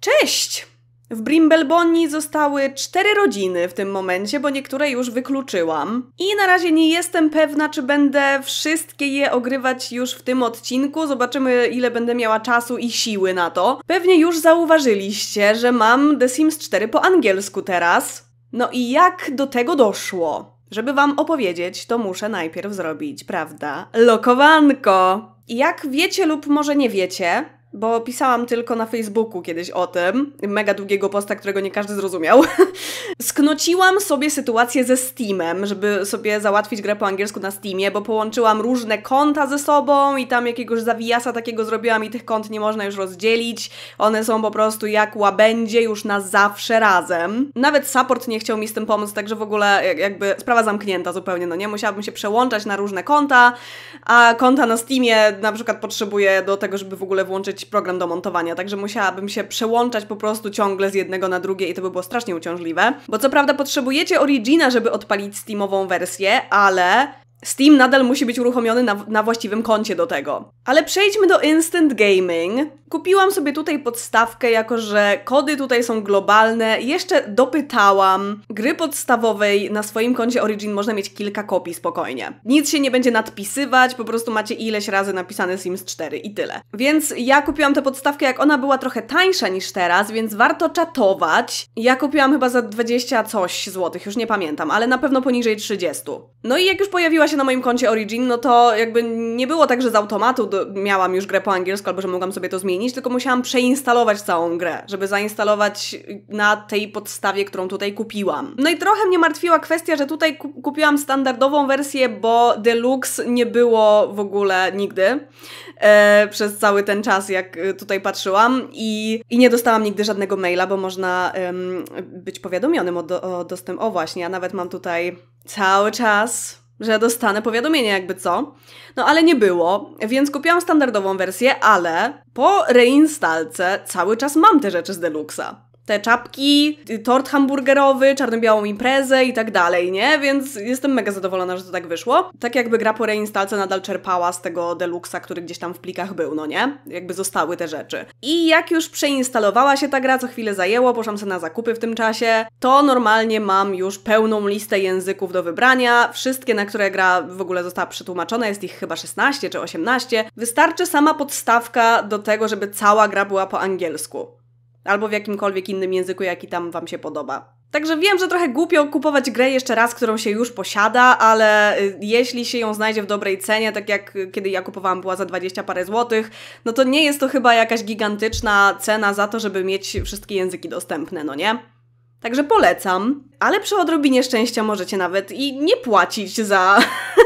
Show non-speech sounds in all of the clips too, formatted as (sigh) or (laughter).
Cześć! W Brimbleboni zostały cztery rodziny w tym momencie, bo niektóre już wykluczyłam. I na razie nie jestem pewna, czy będę wszystkie je ogrywać już w tym odcinku. Zobaczymy, ile będę miała czasu i siły na to. Pewnie już zauważyliście, że mam The Sims 4 po angielsku teraz. No i jak do tego doszło? Żeby wam opowiedzieć, to muszę najpierw zrobić, prawda? Lokowanko! Jak wiecie lub może nie wiecie, bo pisałam tylko na Facebooku kiedyś o tym, mega długiego posta, którego nie każdy zrozumiał. (laughs) Sknociłam sobie sytuację ze Steamem, żeby sobie załatwić grę po angielsku na Steamie, bo połączyłam różne konta ze sobą i tam jakiegoś zawijasa takiego zrobiłam i tych kont nie można już rozdzielić. One są po prostu jak łabędzie już na zawsze razem. Nawet support nie chciał mi z tym pomóc, także w ogóle jakby sprawa zamknięta zupełnie, no nie? Musiałabym się przełączać na różne konta, a konta na Steamie na przykład potrzebuję do tego, żeby w ogóle włączyć program do montowania, także musiałabym się przełączać po prostu ciągle z jednego na drugie i to by było strasznie uciążliwe. Bo co prawda potrzebujecie Origina, żeby odpalić Steamową wersję, ale Steam nadal musi być uruchomiony na, na, właściwym koncie do tego. Ale przejdźmy do Instant Gaming. Kupiłam sobie tutaj podstawkę, jako że kody tutaj są globalne. Jeszcze dopytałam. Gry podstawowej na swoim koncie Origin można mieć kilka kopii spokojnie. Nic się nie będzie nadpisywać, po prostu macie ileś razy napisane Sims 4 i tyle. Więc ja kupiłam tę podstawkę, jak ona była trochę tańsza niż teraz, więc warto czatować. Ja kupiłam chyba za 20 coś złotych, już nie pamiętam, ale na pewno poniżej 30. No i jak już pojawiła się na moim koncie Origin, no to jakby nie było tak, że z automatu do, miałam już grę po angielsku albo że mogłam sobie to zmienić, tylko musiałam przeinstalować całą grę, żeby zainstalować na tej podstawie, którą tutaj kupiłam. No i trochę mnie martwiła kwestia, że tutaj kupiłam standardową wersję, bo deluxe nie było w ogóle nigdy e, przez cały ten czas, jak e, tutaj patrzyłam i, i nie dostałam nigdy żadnego maila, bo można być powiadomionym o, do, o dostęp. O właśnie, ja nawet mam tutaj cały czas że dostanę powiadomienie, jakby co. No ale nie było, więc kupiłam standardową wersję, ale po reinstalce cały czas mam te rzeczy z Deluxa te czapki, tort hamburgerowy, czarno-białą imprezę i tak dalej, nie? Więc jestem mega zadowolona, że to tak wyszło. Tak jakby gra po reinstalce nadal czerpała z tego deluxa, który gdzieś tam w plikach był, no nie? Jakby zostały te rzeczy. I jak już przeinstalowała się ta gra, co chwilę zajęło, poszłam sobie na zakupy w tym czasie, to normalnie mam już pełną listę języków do wybrania. Wszystkie, na które gra w ogóle została przetłumaczona, jest ich chyba 16 czy 18. Wystarczy sama podstawka do tego, żeby cała gra była po angielsku. Albo w jakimkolwiek innym języku, jaki tam Wam się podoba. Także wiem, że trochę głupio kupować grę jeszcze raz, którą się już posiada, ale y, jeśli się ją znajdzie w dobrej cenie, tak jak y, kiedy ja kupowałam była za 20 parę złotych, no to nie jest to chyba jakaś gigantyczna cena za to, żeby mieć wszystkie języki dostępne, no nie? Także polecam, ale przy odrobinie szczęścia możecie nawet i nie płacić za (laughs)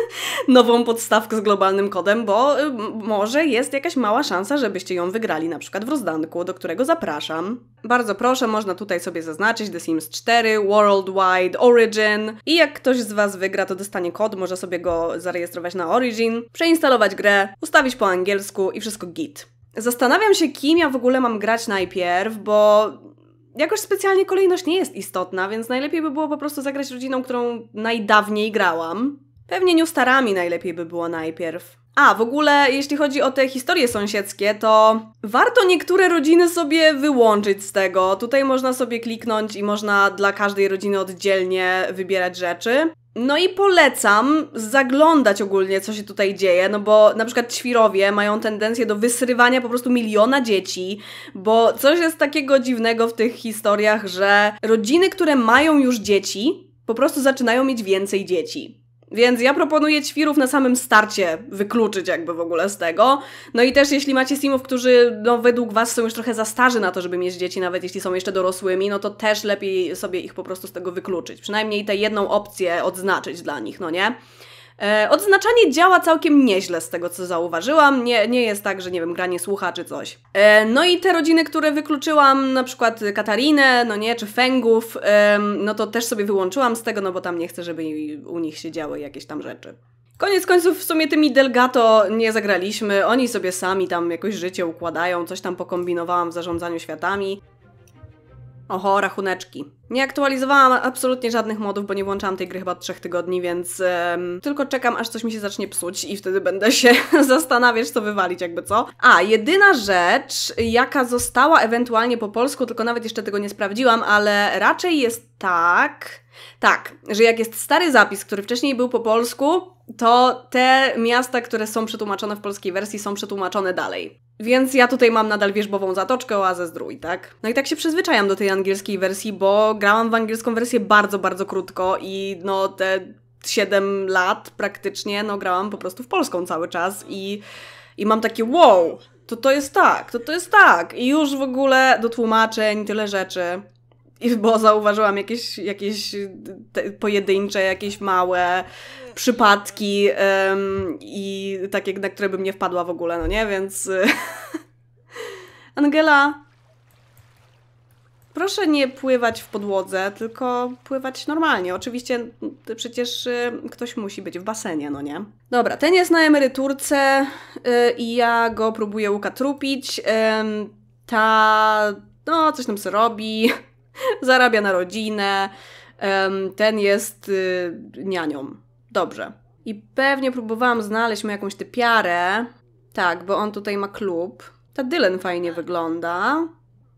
nową podstawkę z globalnym kodem, bo y, może jest jakaś mała szansa, żebyście ją wygrali na przykład w rozdanku, do którego zapraszam. Bardzo proszę, można tutaj sobie zaznaczyć The Sims 4, Worldwide, Origin i jak ktoś z Was wygra, to dostanie kod, może sobie go zarejestrować na Origin, przeinstalować grę, ustawić po angielsku i wszystko git. Zastanawiam się, kim ja w ogóle mam grać najpierw, bo jakoś specjalnie kolejność nie jest istotna, więc najlepiej by było po prostu zagrać rodziną, którą najdawniej grałam. Pewnie newstarami najlepiej by było najpierw. A, w ogóle, jeśli chodzi o te historie sąsiedzkie, to warto niektóre rodziny sobie wyłączyć z tego. Tutaj można sobie kliknąć i można dla każdej rodziny oddzielnie wybierać rzeczy. No i polecam zaglądać ogólnie, co się tutaj dzieje, no bo na przykład świrowie mają tendencję do wysrywania po prostu miliona dzieci, bo coś jest takiego dziwnego w tych historiach, że rodziny, które mają już dzieci, po prostu zaczynają mieć więcej dzieci. Więc ja proponuję ćwirów na samym starcie wykluczyć jakby w ogóle z tego. No i też jeśli macie simów, którzy no, według Was są już trochę za starzy na to, żeby mieć dzieci, nawet jeśli są jeszcze dorosłymi, no to też lepiej sobie ich po prostu z tego wykluczyć. Przynajmniej tę jedną opcję odznaczyć dla nich, no nie? E, odznaczanie działa całkiem nieźle z tego, co zauważyłam. Nie, nie jest tak, że nie wiem, granie słucha czy coś. E, no i te rodziny, które wykluczyłam, na przykład Katarinę, no nie, czy Fengów, e, no to też sobie wyłączyłam z tego, no bo tam nie chcę, żeby u nich się działy jakieś tam rzeczy. Koniec końców w sumie tymi Delgato nie zagraliśmy, oni sobie sami tam jakoś życie układają, coś tam pokombinowałam w zarządzaniu światami. Oho, rachuneczki. Nie aktualizowałam absolutnie żadnych modów, bo nie włączałam tej gry chyba od trzech tygodni, więc um, tylko czekam, aż coś mi się zacznie psuć i wtedy będę się (laughs) zastanawiać, co wywalić, jakby co. A, jedyna rzecz, jaka została ewentualnie po polsku, tylko nawet jeszcze tego nie sprawdziłam, ale raczej jest tak, tak, że jak jest stary zapis, który wcześniej był po polsku, to te miasta, które są przetłumaczone w polskiej wersji, są przetłumaczone dalej. Więc ja tutaj mam nadal wierzbową zatoczkę, oazę zdrój, tak? No i tak się przyzwyczajam do tej angielskiej wersji, bo grałam w angielską wersję bardzo, bardzo krótko i no te 7 lat praktycznie, no grałam po prostu w polską cały czas i, i mam takie wow, to to jest tak, to to jest tak i już w ogóle do tłumaczeń, tyle rzeczy bo zauważyłam jakieś, jakieś pojedyncze, jakieś małe przypadki um, i takie, na które bym nie wpadła w ogóle, no nie? Więc (laughs) Angela, proszę nie pływać w podłodze, tylko pływać normalnie. Oczywiście przecież y, ktoś musi być w basenie, no nie? Dobra, ten jest na emeryturce y, i ja go próbuję ukatrupić. ta, no, coś tam sobie robi (laughs) Zarabia na rodzinę, ten jest y, nianią. Dobrze. I pewnie próbowałam znaleźć mu jakąś typiarę. Tak, bo on tutaj ma klub. Ta Dylan fajnie wygląda.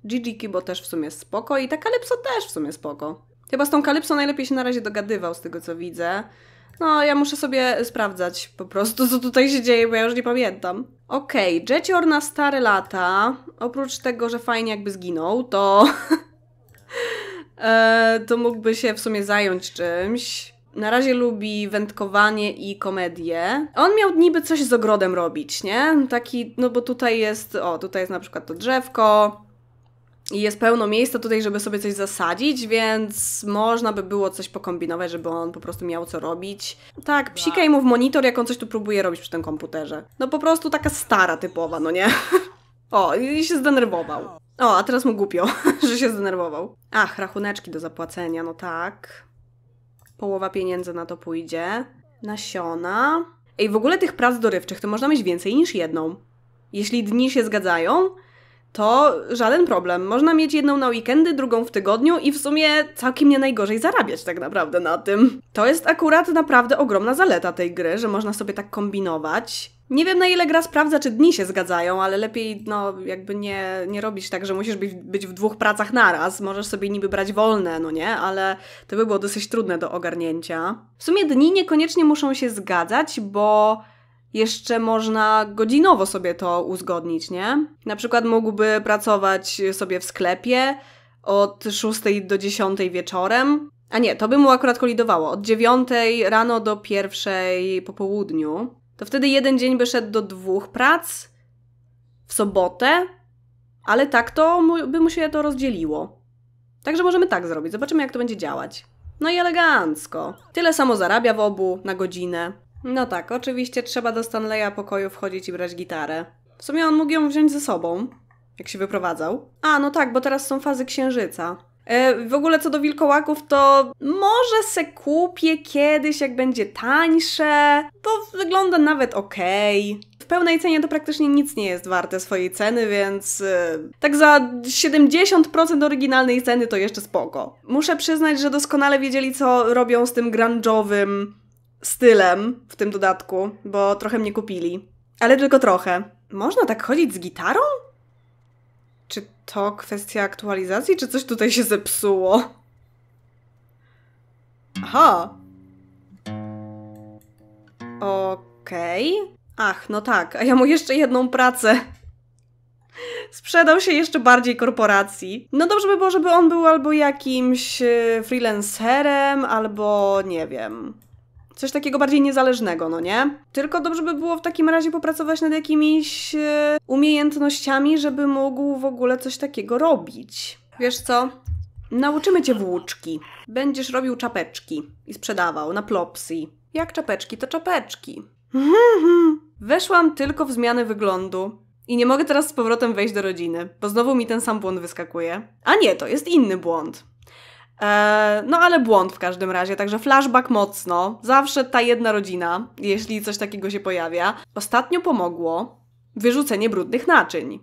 Gigi Kibo też w sumie spoko i ta Kalypso też w sumie spoko. Chyba z tą Kalypso najlepiej się na razie dogadywał z tego co widzę. No, ja muszę sobie sprawdzać po prostu, co tutaj się dzieje, bo ja już nie pamiętam. Okej, okay, Jecior na stare lata, oprócz tego, że fajnie jakby zginął, to (laughs) E, to mógłby się w sumie zająć czymś. Na razie lubi wędkowanie i komedię. On miał niby coś z ogrodem robić, nie? Taki, no bo tutaj jest, o, tutaj jest na przykład to drzewko, i jest pełno miejsca tutaj, żeby sobie coś zasadzić, więc można by było coś pokombinować, żeby on po prostu miał co robić. Tak, psikaj mu w monitor, jak on coś tu próbuje robić przy tym komputerze. No po prostu taka stara typowa, no nie? (laughs) o, i się zdenerwował. O, a teraz mu głupio, (laughs) że się zdenerwował. Ach, rachuneczki do zapłacenia, no tak. Połowa pieniędzy na to pójdzie. Nasiona. Ej, w ogóle tych prac dorywczych to można mieć więcej niż jedną. Jeśli dni się zgadzają, to żaden problem. Można mieć jedną na weekendy, drugą w tygodniu i w sumie całkiem nie najgorzej zarabiać tak naprawdę na tym. To jest akurat naprawdę ogromna zaleta tej gry, że można sobie tak kombinować. Nie wiem na ile gra sprawdza, czy dni się zgadzają, ale lepiej no, jakby nie, nie robić tak, że musisz być, być w dwóch pracach naraz. Możesz sobie niby brać wolne, no nie, ale to by było dosyć trudne do ogarnięcia. W sumie dni niekoniecznie muszą się zgadzać, bo jeszcze można godzinowo sobie to uzgodnić, nie? Na przykład mógłby pracować sobie w sklepie od 6 do 10 wieczorem, a nie, to by mu akurat kolidowało. Od 9 rano do 1 po południu to wtedy jeden dzień by szedł do dwóch prac w sobotę, ale tak to mu, by mu się to rozdzieliło. Także możemy tak zrobić, zobaczymy jak to będzie działać. No i elegancko. Tyle samo zarabia w obu na godzinę. No tak, oczywiście trzeba do Stanleya pokoju wchodzić i brać gitarę. W sumie on mógł ją wziąć ze sobą, jak się wyprowadzał. A, no tak, bo teraz są fazy księżyca. E, w ogóle co do wilkołaków, to może se kupię kiedyś, jak będzie tańsze. To wygląda nawet ok. W pełnej cenie to praktycznie nic nie jest warte swojej ceny, więc yy, tak za 70% oryginalnej ceny to jeszcze spoko. Muszę przyznać, że doskonale wiedzieli, co robią z tym grunge'owym stylem w tym dodatku, bo trochę mnie kupili. Ale tylko trochę. Można tak chodzić z gitarą? to kwestia aktualizacji, czy coś tutaj się zepsuło? Aha! Okej. Okay. Ach, no tak, a ja mu jeszcze jedną pracę. Sprzedał się jeszcze bardziej korporacji. No dobrze by było, żeby on był albo jakimś y, freelancerem, albo nie wiem, Coś takiego bardziej niezależnego, no nie? Tylko dobrze by było w takim razie popracować nad jakimiś e, umiejętnościami, żeby mógł w ogóle coś takiego robić. Wiesz co? Nauczymy cię włóczki. Będziesz robił czapeczki i sprzedawał na plopsy. Jak czapeczki, to czapeczki. (laughs) Weszłam tylko w zmiany wyglądu. I nie mogę teraz z powrotem wejść do rodziny, bo znowu mi ten sam błąd wyskakuje. A nie, to jest inny błąd. E, no ale błąd w każdym razie, także flashback mocno. Zawsze ta jedna rodzina, jeśli coś takiego się pojawia. Ostatnio pomogło wyrzucenie brudnych naczyń.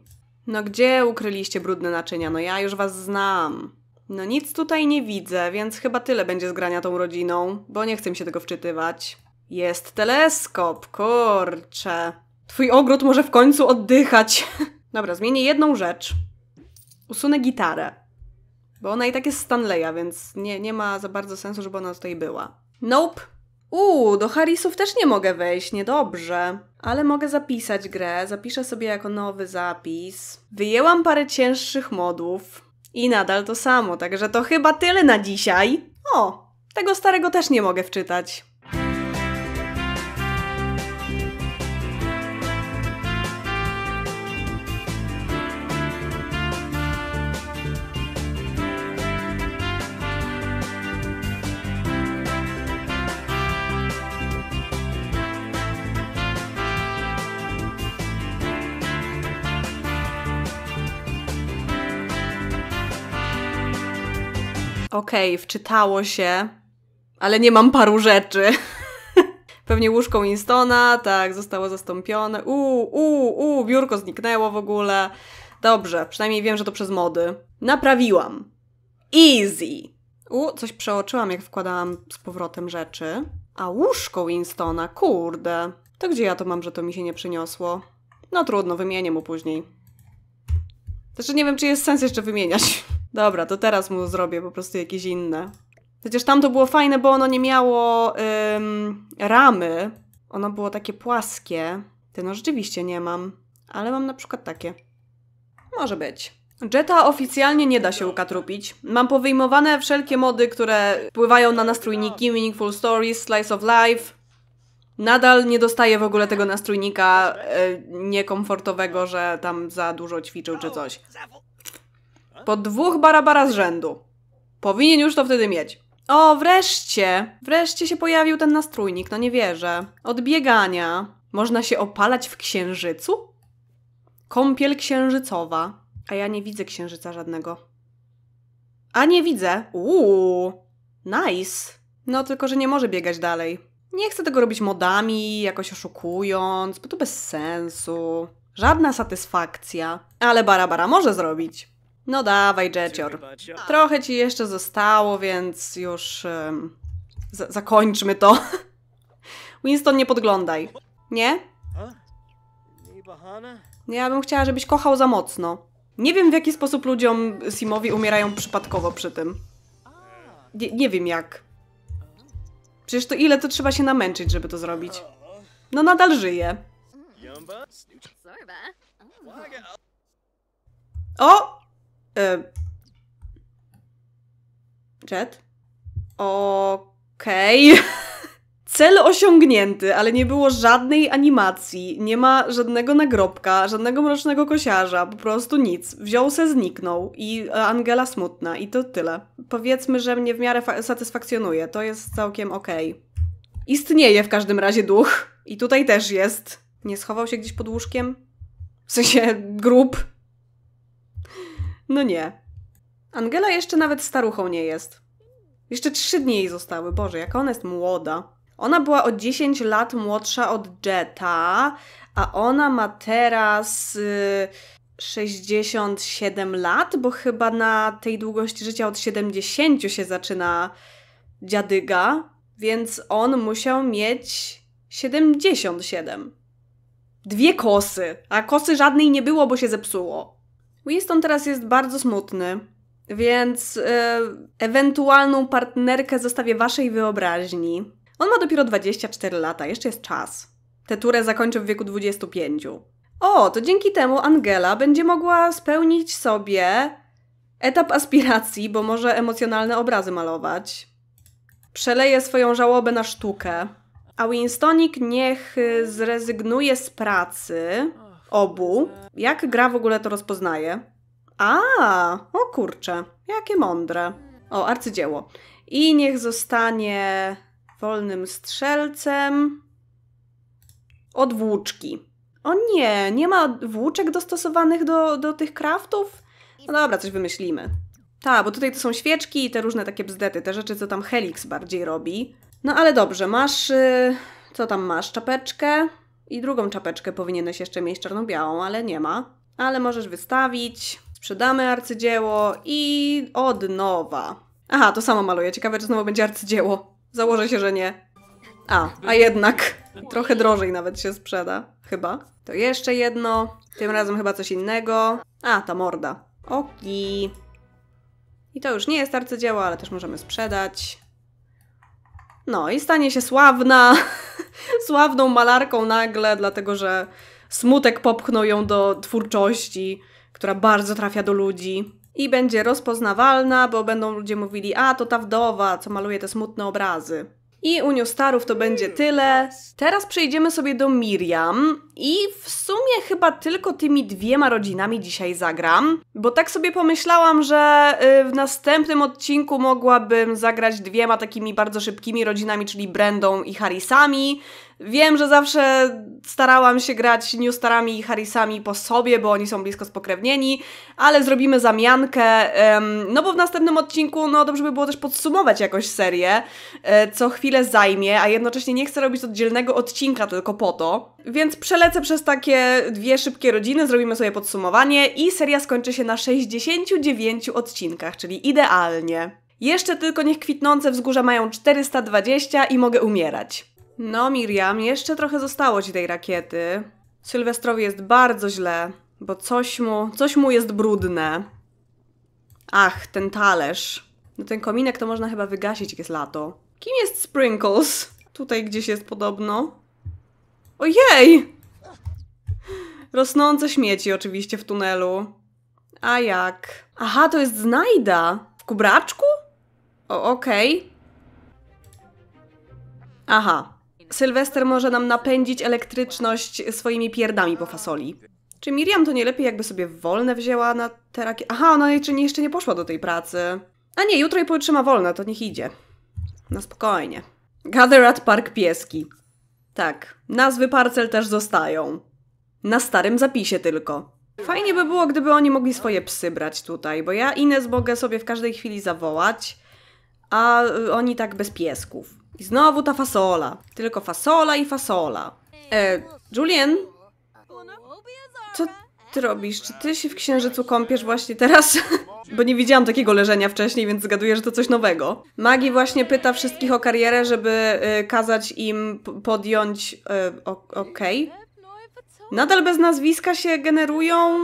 No gdzie ukryliście brudne naczynia? No ja już was znam. No nic tutaj nie widzę, więc chyba tyle będzie zgrania tą rodziną, bo nie chcę mi się tego wczytywać. Jest teleskop, kurczę. Twój ogród może w końcu oddychać. (laughs) Dobra, zmienię jedną rzecz. Usunę gitarę. Bo ona i tak jest Stanleya, więc nie, nie ma za bardzo sensu, żeby ona tutaj była. Nope. Uuu, do Harrisów też nie mogę wejść, niedobrze. Ale mogę zapisać grę, zapiszę sobie jako nowy zapis. Wyjęłam parę cięższych modów i nadal to samo, także to chyba tyle na dzisiaj. O, tego starego też nie mogę wczytać. okej, okay, wczytało się, ale nie mam paru rzeczy. (laughs) Pewnie łóżką Instona, tak, zostało zastąpione. Uuu, uuu, uuu, biurko zniknęło w ogóle. Dobrze, przynajmniej wiem, że to przez mody. Naprawiłam. Easy. U, coś przeoczyłam, jak wkładałam z powrotem rzeczy. A łóżko Winstona, kurde. To gdzie ja to mam, że to mi się nie przyniosło? No trudno, wymienię mu później. Znaczy nie wiem, czy jest sens jeszcze wymieniać. (laughs) Dobra, to teraz mu zrobię po prostu jakieś inne. Przecież tam to było fajne, bo ono nie miało ym, ramy. Ono było takie płaskie. Ty no rzeczywiście nie mam. Ale mam na przykład takie. Może być. Jetta oficjalnie nie da się ukatrupić. Mam powyjmowane wszelkie mody, które wpływają na nastrójniki, Meaningful Stories, Slice of Life. Nadal nie dostaję w ogóle tego nastrójnika y, niekomfortowego, że tam za dużo ćwiczył czy coś. Po dwóch barabara z rzędu. Powinien już to wtedy mieć. O, wreszcie! Wreszcie się pojawił ten nastrójnik, no nie wierzę. Odbiegania. Można się opalać w księżycu? Kąpiel księżycowa. A ja nie widzę księżyca żadnego. A nie widzę. Uuu, nice. No tylko, że nie może biegać dalej. Nie chcę tego robić modami, jakoś oszukując, bo to bez sensu. Żadna satysfakcja. Ale Barabara może zrobić. No dawaj, Jecior. Trochę ci jeszcze zostało, więc już um, zakończmy to. (laughs) Winston, nie podglądaj. Nie? No ja bym chciała, żebyś kochał za mocno. Nie wiem, w jaki sposób ludziom Simowi umierają przypadkowo przy tym. Nie, nie wiem jak. Przecież to ile to trzeba się namęczyć, żeby to zrobić. No nadal żyje. O! Y, Jet? Okej. Okay. (laughs) Cel osiągnięty, ale nie było żadnej animacji, nie ma żadnego nagrobka, żadnego mrocznego kosiarza, po prostu nic. Wziął se, zniknął i Angela smutna i to tyle. Powiedzmy, że mnie w miarę satysfakcjonuje, to jest całkiem okej. Okay. Istnieje w każdym razie duch i tutaj też jest. Nie schował się gdzieś pod łóżkiem? W sensie grób? No nie. Angela jeszcze nawet staruchą nie jest. Jeszcze trzy dni jej zostały. Boże, jaka ona jest młoda. Ona była o 10 lat młodsza od Jetta, a ona ma teraz yy, 67 lat, bo chyba na tej długości życia od 70 się zaczyna dziadyga, więc on musiał mieć 77. Dwie kosy, a kosy żadnej nie było, bo się zepsuło. Winston teraz jest bardzo smutny, więc e, ewentualną partnerkę zostawię waszej wyobraźni. On ma dopiero 24 lata, jeszcze jest czas. Tę turę zakończy w wieku 25. O, to dzięki temu Angela będzie mogła spełnić sobie etap aspiracji, bo może emocjonalne obrazy malować. Przeleje swoją żałobę na sztukę. A Winstonik niech e, zrezygnuje z pracy obu. Jak gra w ogóle to rozpoznaje? A, o kurczę, jakie mądre. O, arcydzieło. I niech zostanie wolnym strzelcem od włóczki. O nie, nie ma włóczek dostosowanych do, do tych kraftów? No dobra, coś wymyślimy. Tak, bo tutaj to są świeczki i te różne takie bzdety, te rzeczy, co tam Helix bardziej robi. No ale dobrze, masz... Y, co tam masz? Czapeczkę? I drugą czapeczkę powinieneś jeszcze mieć czarno-białą, ale nie ma. Ale możesz wystawić, sprzedamy arcydzieło i od nowa. Aha, to samo maluję. Ciekawe, czy znowu będzie arcydzieło. Założę się, że nie. A, a jednak. Trochę drożej nawet się sprzeda. Chyba. To jeszcze jedno. Tym razem chyba coś innego. A, ta morda. Oki. I to już nie jest arcydzieło, ale też możemy sprzedać. No i stanie się sławna. (laughs) (laughs) sławną malarką nagle, dlatego że smutek popchnął ją do twórczości, która bardzo trafia do ludzi. I będzie rozpoznawalna, bo będą ludzie mówili, a to ta wdowa, co maluje te smutne obrazy. I u starów to będzie hmm. tyle. Teraz przejdziemy sobie do Miriam, i w sumie chyba tylko tymi dwiema rodzinami dzisiaj zagram, bo tak sobie pomyślałam, że y, w następnym odcinku mogłabym zagrać dwiema takimi bardzo szybkimi rodzinami, czyli Brendą i Harrisami. Wiem, że zawsze starałam się grać Newstarami i Harrisami po sobie, bo oni są blisko spokrewnieni, ale zrobimy zamiankę, no bo w następnym odcinku, no dobrze by było też podsumować jakoś serię, e, co chwilę zajmie, a jednocześnie nie chcę robić oddzielnego odcinka tylko po to, więc przelecę przez takie dwie szybkie rodziny, zrobimy sobie podsumowanie i seria skończy się na 69 odcinkach, czyli idealnie. Jeszcze tylko niech kwitnące wzgórza mają 420 i mogę umierać. No Miriam, jeszcze trochę zostało ci tej rakiety. Sylwestrowi jest bardzo źle, bo coś mu, coś mu jest brudne. Ach, ten talerz. No ten kominek to można chyba wygasić, jak jest lato. Kim jest Sprinkles? Tutaj gdzieś jest podobno. Ojej! Rosnące śmieci oczywiście w tunelu. A jak? Aha, to jest znajda. W kubraczku? O, okej. Okay. Aha. Sylwester może nam napędzić elektryczność swoimi pierdami po fasoli. Czy Miriam to nie lepiej jakby sobie wolne wzięła na teraki... Aha, ona no jeszcze nie poszła do tej pracy. A nie, jutro i pojutrze ma wolne, to niech idzie. Na no spokojnie. Gather at Park Pieski. Tak, nazwy parcel też zostają. Na starym zapisie tylko. Fajnie by było, gdyby oni mogli swoje psy brać tutaj, bo ja Ines mogę sobie w każdej chwili zawołać, a oni tak bez piesków. I znowu ta fasola. Tylko fasola i fasola. E, Julien? Co ty robisz? Czy ty się w księżycu kąpiesz właśnie teraz? (laughs) Bo nie widziałam takiego leżenia wcześniej, więc zgaduję, że to coś nowego. Magi właśnie pyta wszystkich o karierę, żeby y, kazać im podjąć... Y, Okej. Okay. Nadal bez nazwiska się generują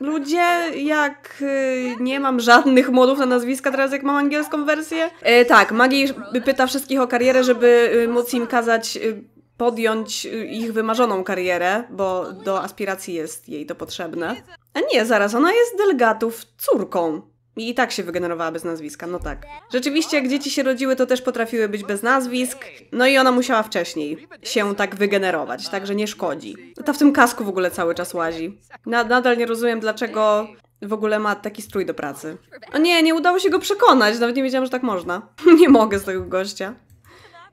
ludzie, jak y, nie mam żadnych modów na nazwiska teraz, jak mam angielską wersję. Y, tak, Magi pyta wszystkich o karierę, żeby y, móc im kazać y, podjąć y, ich wymarzoną karierę, bo do aspiracji jest jej to potrzebne. A nie, zaraz, ona jest delegatów córką. I tak się wygenerowała bez nazwiska, no tak. Rzeczywiście, jak dzieci się rodziły, to też potrafiły być bez nazwisk, no i ona musiała wcześniej się tak wygenerować, także nie szkodzi. Ta w tym kasku w ogóle cały czas łazi. nadal nie rozumiem, dlaczego w ogóle ma taki strój do pracy. O nie, nie udało się go przekonać, nawet nie wiedziałam, że tak można. (laughs) nie mogę z tego gościa.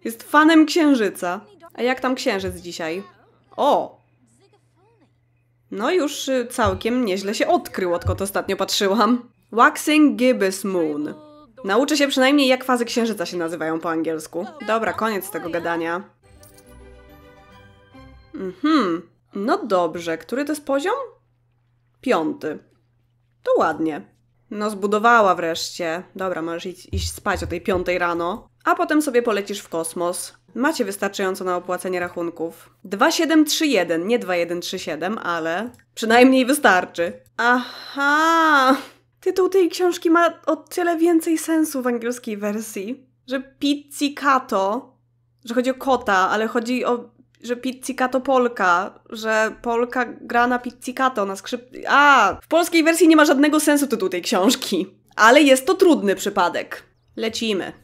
Jest fanem księżyca. A jak tam księżyc dzisiaj? O! No już y, całkiem nieźle się odkrył, odkąd ostatnio patrzyłam. Waxing Gibbous Moon. Nauczę się przynajmniej, jak fazy księżyca się nazywają po angielsku. Dobra, koniec tego gadania. Mhm. No dobrze, który to jest poziom? Piąty. To ładnie. No zbudowała wreszcie. Dobra, możesz iść, iść spać o tej piątej rano. A potem sobie polecisz w kosmos. Macie wystarczająco na opłacenie rachunków. 2731, nie 2137, ale przynajmniej wystarczy. Aha! Tytuł tej książki ma o tyle więcej sensu w angielskiej wersji, że pizzicato, że chodzi o kota, ale chodzi o, że pizzicato Polka, że Polka gra na pizzicato, na skrzyp... A! W polskiej wersji nie ma żadnego sensu tytuł tej książki, ale jest to trudny przypadek. Lecimy.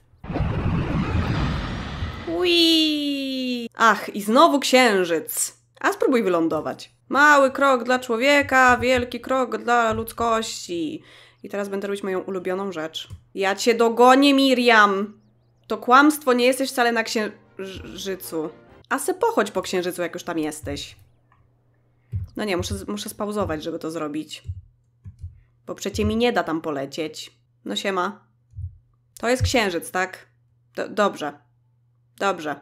Ui! Ach, i znowu księżyc. A spróbuj wylądować. Mały krok dla człowieka, wielki krok dla ludzkości. I teraz będę robić moją ulubioną rzecz. Ja cię dogonię, Miriam! To kłamstwo, nie jesteś wcale na księżycu. A se pochodź po księżycu, jak już tam jesteś. No nie, muszę, muszę spauzować, żeby to zrobić. Bo przecie mi nie da tam polecieć. No siema. To jest księżyc, tak? D dobrze. Dobrze,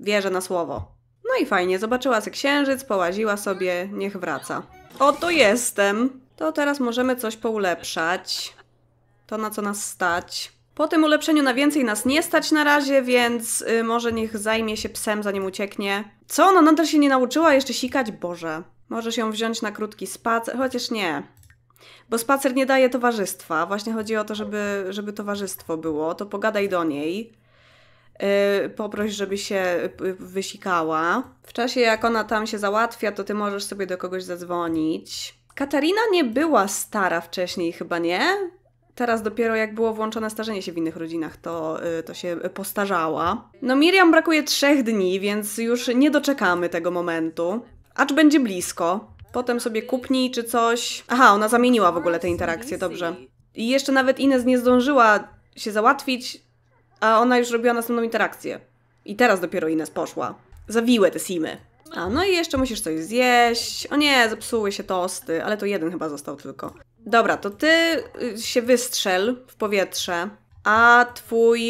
wierzę na słowo. No i fajnie, zobaczyła sobie księżyc, połaziła sobie, niech wraca. O, tu jestem! To teraz możemy coś poulepszać. To na co nas stać. Po tym ulepszeniu na więcej nas nie stać na razie, więc y, może niech zajmie się psem zanim ucieknie. Co? Ona nadal się nie nauczyła jeszcze sikać? Boże. Może ją wziąć na krótki spacer, chociaż nie. Bo spacer nie daje towarzystwa. Właśnie chodzi o to, żeby, żeby towarzystwo było. To pogadaj do niej. Y, poproś, żeby się y, y, wysikała. W czasie jak ona tam się załatwia, to ty możesz sobie do kogoś zadzwonić. Katarina nie była stara wcześniej, chyba nie? Teraz dopiero jak było włączone starzenie się w innych rodzinach, to, to się postarzała. No Miriam brakuje trzech dni, więc już nie doczekamy tego momentu. Acz będzie blisko. Potem sobie kupnij czy coś. Aha, ona zamieniła w ogóle te interakcje, dobrze. I jeszcze nawet Ines nie zdążyła się załatwić, a ona już robiła następną interakcję. I teraz dopiero Ines poszła. Zawiłe te simy. A, no i jeszcze musisz coś zjeść. O nie, zepsuły się tosty, ale to jeden chyba został tylko. Dobra, to ty y, się wystrzel w powietrze, a twój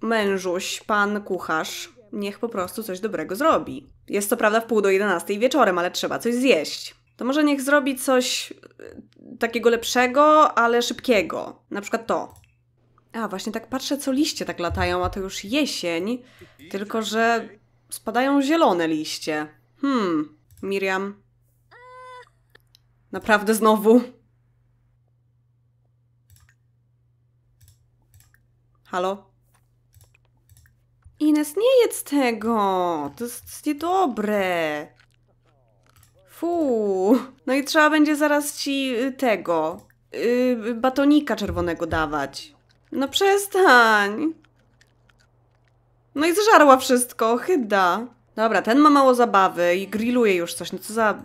mężuś, pan kucharz, niech po prostu coś dobrego zrobi. Jest to prawda w pół do 11 wieczorem, ale trzeba coś zjeść. To może niech zrobi coś y, takiego lepszego, ale szybkiego. Na przykład to. A, właśnie tak patrzę, co liście tak latają, a to już jesień, tylko że spadają zielone liście. Hmm, Miriam. Naprawdę znowu? Halo? Ines, nie jedz tego! To jest niedobre! Fu! No i trzeba będzie zaraz ci y, tego, yy, batonika czerwonego dawać. No przestań. No i zżarła wszystko, chyba. Dobra, ten ma mało zabawy i grilluje już coś, no co za...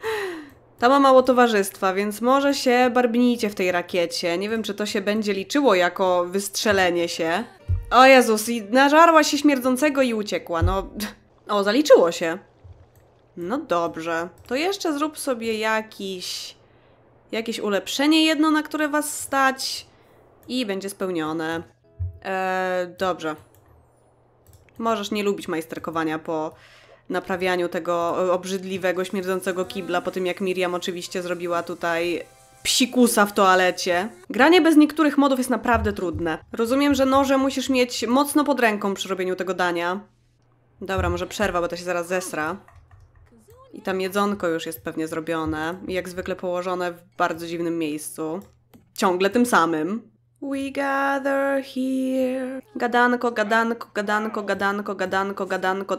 (laughs) Ta ma mało towarzystwa, więc może się barbnijcie w tej rakiecie. Nie wiem, czy to się będzie liczyło jako wystrzelenie się. O Jezus, i nażarła się śmierdzącego i uciekła, no... (laughs) O, zaliczyło się. No dobrze. To jeszcze zrób sobie jakiś... Jakieś ulepszenie jedno, na które was stać i będzie spełnione. Eee, dobrze. Możesz nie lubić majsterkowania po naprawianiu tego obrzydliwego, śmierdzącego kibla, po tym jak Miriam oczywiście zrobiła tutaj psikusa w toalecie. Granie bez niektórych modów jest naprawdę trudne. Rozumiem, że noże musisz mieć mocno pod ręką przy robieniu tego dania. Dobra, może przerwa, bo to się zaraz zesra. I tam jedzonko już jest pewnie zrobione. Jak zwykle położone w bardzo dziwnym miejscu. Ciągle tym samym. We gather here. Gadanko, gadanko, gadanko, gadanko, gadanko, gadanko.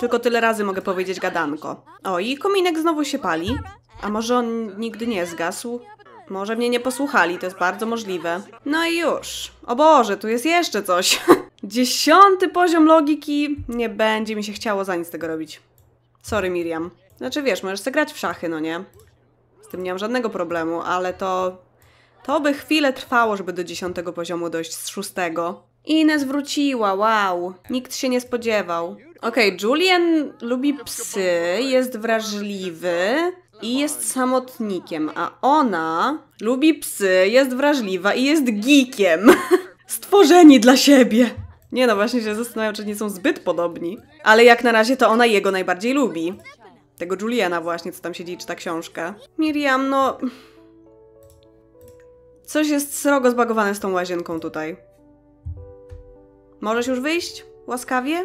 Tylko tyle razy mogę powiedzieć gadanko. O, i kominek znowu się pali. A może on nigdy nie zgasł? Może mnie nie posłuchali, to jest bardzo możliwe. No i już. O Boże, tu jest jeszcze coś. (laughs) Dziesiąty poziom logiki. Nie będzie mi się chciało za nic tego robić. Sorry, Miriam. Znaczy wiesz, możesz sobie grać w szachy, no nie? Z tym nie mam żadnego problemu, ale to to by chwilę trwało, żeby do dziesiątego poziomu dojść z szóstego. Ine zwróciła. wow. Nikt się nie spodziewał. Okej, okay, Julian lubi psy, jest wrażliwy i jest samotnikiem, a ona lubi psy, jest wrażliwa i jest geekiem. (laughs) Stworzeni dla siebie. Nie no, właśnie się zastanawiam, czy nie są zbyt podobni. Ale jak na razie to ona jego najbardziej lubi. Tego Juliana właśnie, co tam siedzi, czy ta książka? Miriam, no... Coś jest srogo zbagowane z tą łazienką tutaj. Możesz już wyjść? Łaskawie?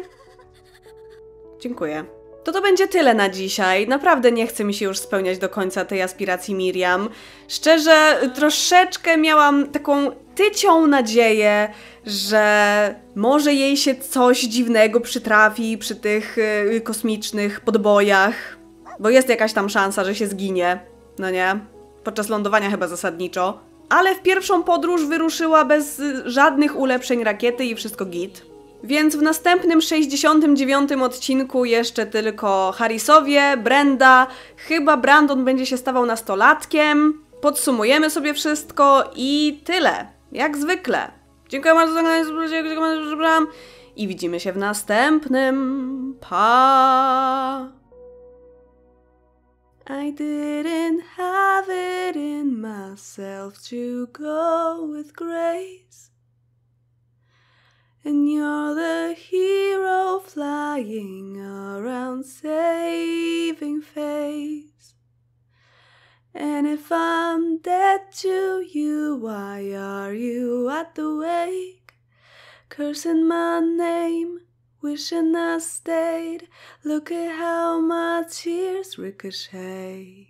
Dziękuję. To to będzie tyle na dzisiaj. Naprawdę nie chce mi się już spełniać do końca tej aspiracji Miriam. Szczerze, troszeczkę miałam taką tycią nadzieję, że może jej się coś dziwnego przytrafi przy tych y, kosmicznych podbojach, bo jest jakaś tam szansa, że się zginie, no nie? Podczas lądowania chyba zasadniczo ale w pierwszą podróż wyruszyła bez y, żadnych ulepszeń rakiety i wszystko git. Więc w następnym 69 odcinku jeszcze tylko Harrisowie, Brenda, chyba Brandon będzie się stawał nastolatkiem. Podsumujemy sobie wszystko i tyle. Jak zwykle. Dziękuję bardzo za oglądanie i widzimy się w następnym. Pa! I didn't have it in myself to go with grace. And you're the hero flying around saving face. And if I'm dead to you, why are you at the wake? Cursing my name Wishing I stayed. Look at how my tears ricochet.